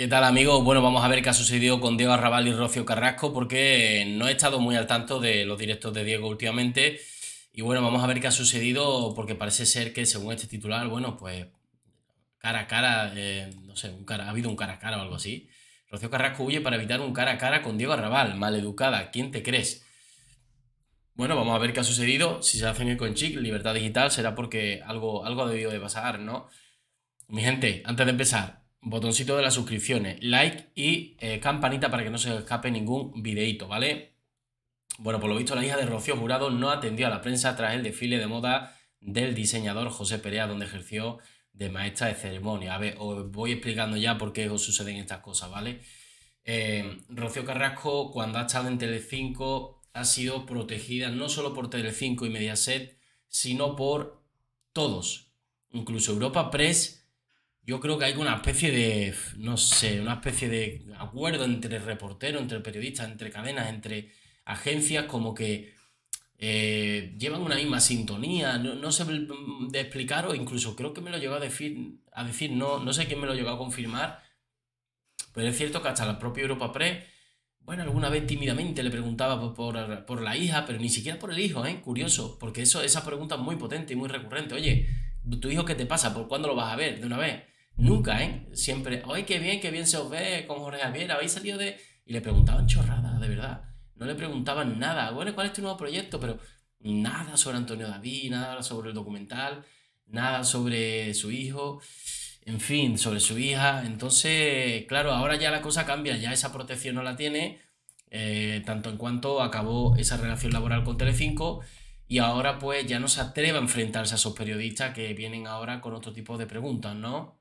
¿Qué tal amigos? Bueno, vamos a ver qué ha sucedido con Diego Arrabal y Rocio Carrasco porque no he estado muy al tanto de los directos de Diego últimamente y bueno, vamos a ver qué ha sucedido porque parece ser que según este titular, bueno, pues cara a cara, eh, no sé, ha habido un cara a cara o algo así. Rocio Carrasco huye para evitar un cara a cara con Diego Arrabal, maleducada, ¿quién te crees? Bueno, vamos a ver qué ha sucedido. Si se hacen eco en Chic, Libertad Digital, será porque algo, algo ha debido de pasar, ¿no? Mi gente, antes de empezar, botoncito de las suscripciones, like y eh, campanita para que no se escape ningún videito, ¿vale? Bueno, por lo visto la hija de Rocío Jurado no atendió a la prensa tras el desfile de moda del diseñador José Perea, donde ejerció de maestra de ceremonia. A ver, os voy explicando ya por qué os suceden estas cosas, ¿vale? Eh, Rocío Carrasco, cuando ha estado en Telecinco, ha sido protegida no solo por Telecinco y Mediaset, sino por todos. Incluso Europa Press yo creo que hay una especie de, no sé, una especie de acuerdo entre reporteros, entre periodistas, entre cadenas, entre agencias, como que eh, llevan una misma sintonía, no, no, sé de explicar o incluso creo que me lo llegó a decir, a decir no, no sé quién me lo llegó a confirmar, pero es cierto que hasta la propia Europa Press, bueno, alguna vez tímidamente le preguntaba por, la hija, pero ni siquiera por el hijo, ¿eh? Curioso, porque eso, esa pregunta es muy potente y muy recurrente. Oye, ¿tu hijo qué te pasa? ¿Por cuándo lo vas a ver? De una vez. Nunca, ¿eh? Siempre, ¡ay, qué bien, qué bien se os ve con Jorge Javier! Habéis salido de... Y le preguntaban chorradas, de verdad. No le preguntaban nada. Bueno, ¿cuál es tu nuevo proyecto? Pero nada sobre Antonio David, nada sobre el documental, nada sobre su hijo, en fin, sobre su hija. Entonces, claro, ahora ya la cosa cambia, ya esa protección no la tiene, eh, tanto en cuanto acabó esa relación laboral con Telecinco y ahora pues ya no se atreve a enfrentarse a esos periodistas que vienen ahora con otro tipo de preguntas, ¿no?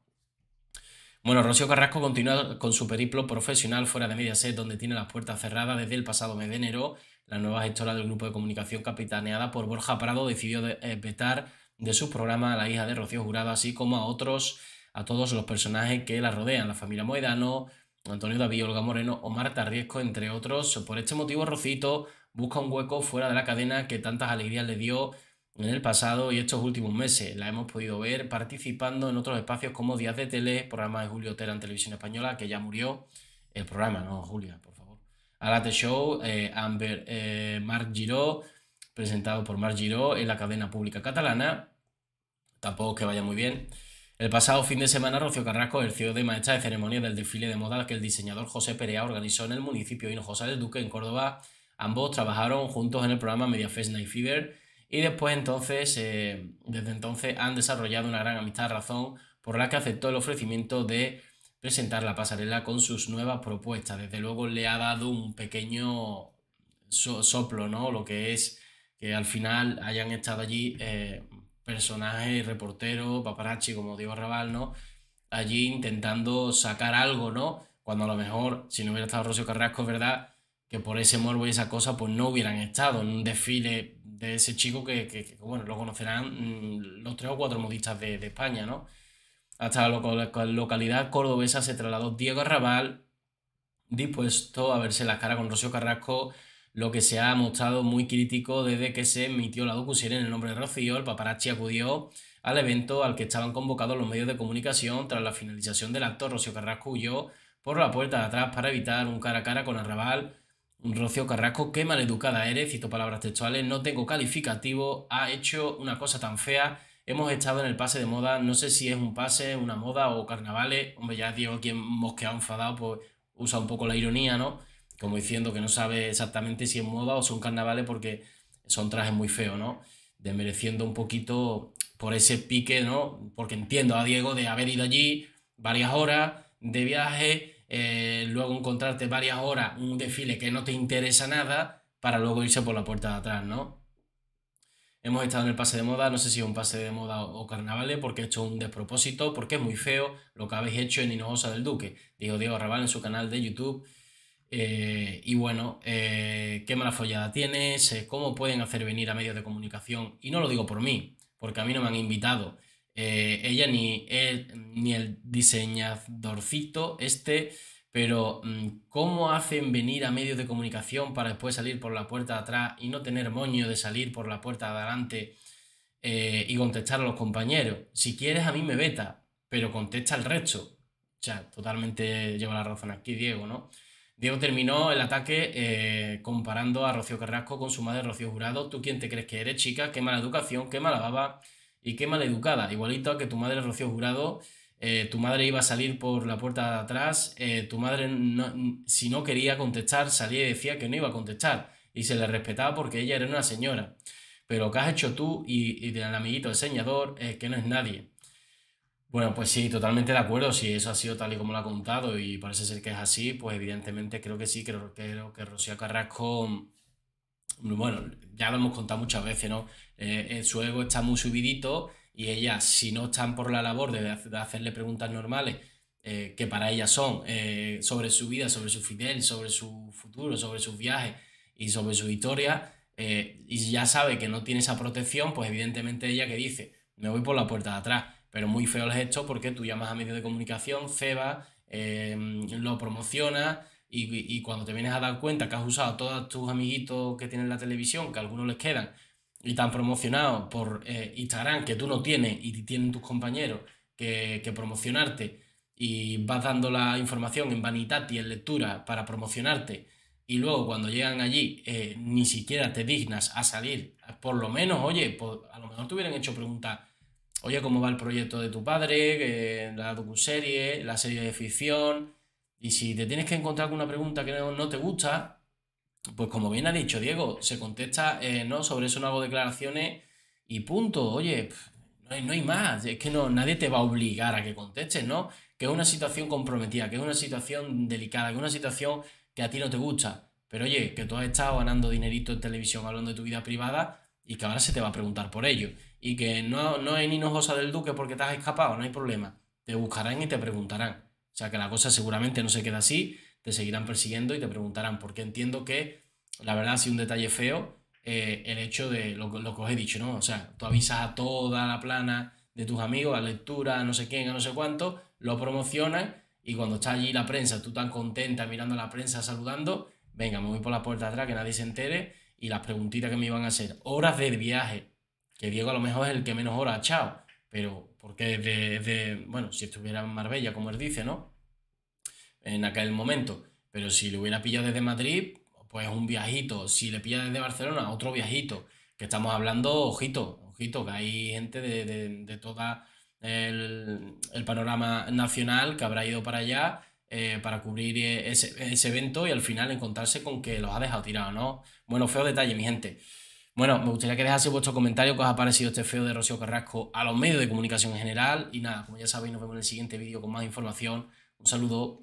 Bueno, Rocío Carrasco continúa con su periplo profesional fuera de Mediaset, donde tiene las puertas cerradas desde el pasado mes de enero. La nueva gestora del grupo de comunicación capitaneada por Borja Prado decidió eh, vetar de su programa a la hija de Rocío Jurado, así como a otros, a todos los personajes que la rodean, la familia Moedano, Antonio David, Olga Moreno o Marta Riesco, entre otros. Por este motivo, Rocito busca un hueco fuera de la cadena que tantas alegrías le dio en el pasado y estos últimos meses. La hemos podido ver participando en otros espacios como Días de Tele, programa de Julio Tera en Televisión Española, que ya murió. El programa, no, Julia, por favor. Alate Show, eh, Amber, eh, Marc Giró, presentado por Marc Giró en la cadena pública catalana. Tampoco que vaya muy bien. El pasado fin de semana, Rocío Carrasco CEO de maestra de ceremonia del desfile de moda que el diseñador José Perea organizó en el municipio de Hinojosa del Duque, en Córdoba. Ambos trabajaron juntos en el programa Mediafest Night Fever y después entonces, eh, desde entonces han desarrollado una gran amistad razón por la que aceptó el ofrecimiento de presentar la pasarela con sus nuevas propuestas. Desde luego le ha dado un pequeño soplo, ¿no? Lo que es que al final hayan estado allí eh, personajes, reporteros, paparazzi, como Diego Raval, ¿no? Allí intentando sacar algo, ¿no? Cuando a lo mejor, si no hubiera estado Rocío Carrasco, ¿verdad? que por ese morbo y esa cosa pues no hubieran estado en un desfile de ese chico que, bueno, lo conocerán mm, los tres o cuatro modistas de, España, ¿no? Hasta la localidad cordobesa se trasladó Diego Arrabal, dispuesto a verse las cara con Rocío Carrasco, lo que se ha mostrado muy crítico desde que se emitió la docuserie en el nombre de Rocío. El paparazzi acudió al evento al que estaban convocados los medios de comunicación. Tras la finalización del acto, Rocío Carrasco huyó por la puerta de atrás para evitar un cara a cara con Arrabal, Rocío Carrasco, qué maleducada eres, cito palabras textuales, no tengo calificativo, ha hecho una cosa tan fea, hemos estado en el pase de moda, no sé si es un pase, una moda o carnavales, hombre, ya digo, quien mosqueado enfadado, pues usa un poco la ironía, ¿no? Como diciendo que no sabe exactamente si es moda o son carnavales porque son trajes muy feos, ¿no? Desmereciendo un poquito por ese pique, ¿no? Porque entiendo a Diego de haber ido allí varias horas de viaje, eh, luego encontrarte varias horas un desfile que no te interesa nada para luego irse por la puerta de atrás, ¿no? Hemos estado en el pase de moda, no sé si es un pase de moda o carnavales, porque he hecho un despropósito, porque es muy feo lo que habéis hecho en Hinojosa del Duque, dijo Diego Raval en su canal de YouTube. Eh, y bueno, eh, qué mala follada tienes, cómo pueden hacer venir a medios de comunicación, y no lo digo por mí, porque a mí no me han invitado, eh, ella ni, ni el diseñadorcito este, pero mm, ¿cómo hacen venir a medios de comunicación para después salir por la puerta de atrás y no tener moño de salir por la puerta de adelante eh, y contestar a los compañeros? Si quieres a mí me veta, pero contesta al resto. O sea, totalmente lleva la razón aquí Diego, ¿no? Diego terminó el ataque eh, comparando a Rocío Carrasco con su madre Rocío Jurado. ¿Tú quién te crees que eres, chica? Qué mala educación, qué mala baba. Y qué maleducada, igualito a que tu madre Rocío Jurado, eh, tu madre iba a salir por la puerta de atrás, eh, tu madre si no quería contestar salía y decía que no iba a contestar y se le respetaba porque ella era una señora. Pero lo que has hecho tú y, y del amiguito enseñador es eh, que no es nadie. Bueno, pues sí, totalmente de acuerdo. Si eso ha sido tal y como lo ha contado y parece ser que es así, pues evidentemente creo que sí, creo, creo que Rocío Carrasco bueno, ya lo hemos contado muchas veces, ¿no? Eh, su ego está muy subidito y ella, si no están por la labor de, hacerle preguntas normales, eh, que para ellas son, eh, sobre su vida, sobre su Fidel, sobre su futuro, sobre sus viajes y sobre su historia, y ya sabe que no tiene esa protección, pues evidentemente ella que dice, me voy por la puerta de atrás, pero muy feo el gesto porque tú llamas a medios de comunicación, ceba, lo promocionas y, cuando te vienes a dar cuenta que has usado a todos tus amiguitos que tienen la televisión, que algunos les quedan, y tan promocionado por eh, Instagram que tú no tienes y tienen tus compañeros que, que promocionarte, y vas dando la información en vanidad y en lectura para promocionarte, y luego cuando llegan allí eh, ni siquiera te dignas a salir, por lo menos, oye, pues, a lo mejor te hubieran hecho preguntas, oye, ¿cómo va el proyecto de tu padre? la serie la serie de ficción y si te tienes que encontrar con una pregunta que no, te gusta, pues como bien ha dicho Diego, se contesta, eh, no, sobre eso no hago declaraciones y punto. Oye, no hay, más. Es que no, nadie te va a obligar a que contestes, ¿no? Que es una situación comprometida, que es una situación delicada, que es una situación que a ti no te gusta. Pero oye, que tú has estado ganando dinerito en televisión hablando de tu vida privada y que ahora se te va a preguntar por ello. Y que no, no es ni del duque porque te has escapado, no hay problema. Te buscarán y te preguntarán. O sea que la cosa seguramente no se queda así, te seguirán persiguiendo y te preguntarán, porque entiendo que, la verdad, si un detalle feo, eh, el hecho de lo, que os he dicho, ¿no? O sea, tú avisas a toda la plana de tus amigos, a lectura, no sé quién, a no sé cuánto, lo promocionan y cuando está allí la prensa, tú tan contenta mirando a la prensa, saludando, venga, me voy por la puerta atrás, que nadie se entere y las preguntitas que me iban a hacer, horas de viaje, que Diego a lo mejor es el que menos horas chao. pero porque es de, bueno, si estuviera en Marbella, como él dice, ¿no? en aquel momento. Pero si le hubiera pillado desde Madrid, pues un viajito. Si le pilla desde Barcelona, otro viajito. Que estamos hablando, ojito, ojito, que hay gente de, de, toda el, panorama nacional que habrá ido para allá eh, para cubrir ese, evento y al final encontrarse con que los ha dejado tirados, ¿no? Bueno, feo detalle, mi gente. Bueno, me gustaría que dejase vuestro comentario que os ha parecido este feo de Rocío Carrasco a los medios de comunicación en general. Y nada, como ya sabéis, nos vemos en el siguiente vídeo con más información. Un saludo.